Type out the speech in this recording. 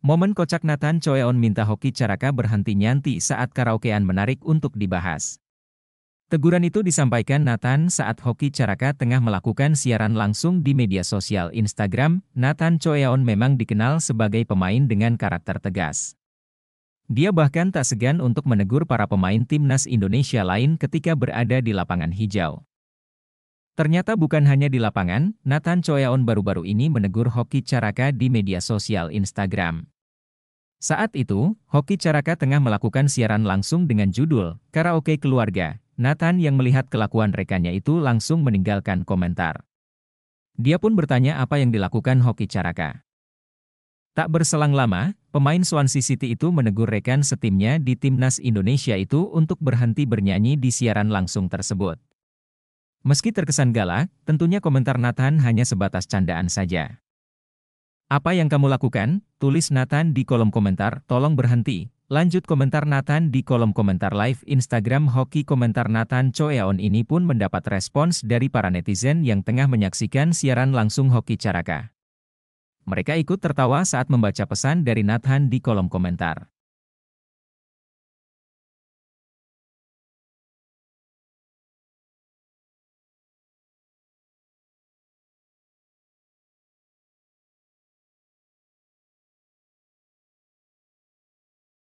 Momen kocak Nathan Choeon minta Hoki Caraka berhenti nyanti saat karaokean menarik untuk dibahas. Teguran itu disampaikan Nathan saat Hoki Caraka tengah melakukan siaran langsung di media sosial Instagram. Nathan Choeon memang dikenal sebagai pemain dengan karakter tegas. Dia bahkan tak segan untuk menegur para pemain timnas Indonesia lain ketika berada di lapangan hijau. Ternyata bukan hanya di lapangan, Nathan Choeon baru-baru ini menegur Hoki Caraka di media sosial Instagram. Saat itu, Hoki Caraka tengah melakukan siaran langsung dengan judul Karaoke Keluarga. Nathan yang melihat kelakuan rekannya itu langsung meninggalkan komentar. Dia pun bertanya apa yang dilakukan Hoki Caraka. Tak berselang lama, pemain Swansea City itu menegur rekan setimnya di timnas Indonesia itu untuk berhenti bernyanyi di siaran langsung tersebut. Meski terkesan galak, tentunya komentar Nathan hanya sebatas candaan saja. Apa yang kamu lakukan? Tulis Nathan di kolom komentar, tolong berhenti. Lanjut komentar Nathan di kolom komentar live Instagram Hoki Komentar Nathan Choeon ini pun mendapat respons dari para netizen yang tengah menyaksikan siaran langsung Hoki Caraka. Mereka ikut tertawa saat membaca pesan dari Nathan di kolom komentar.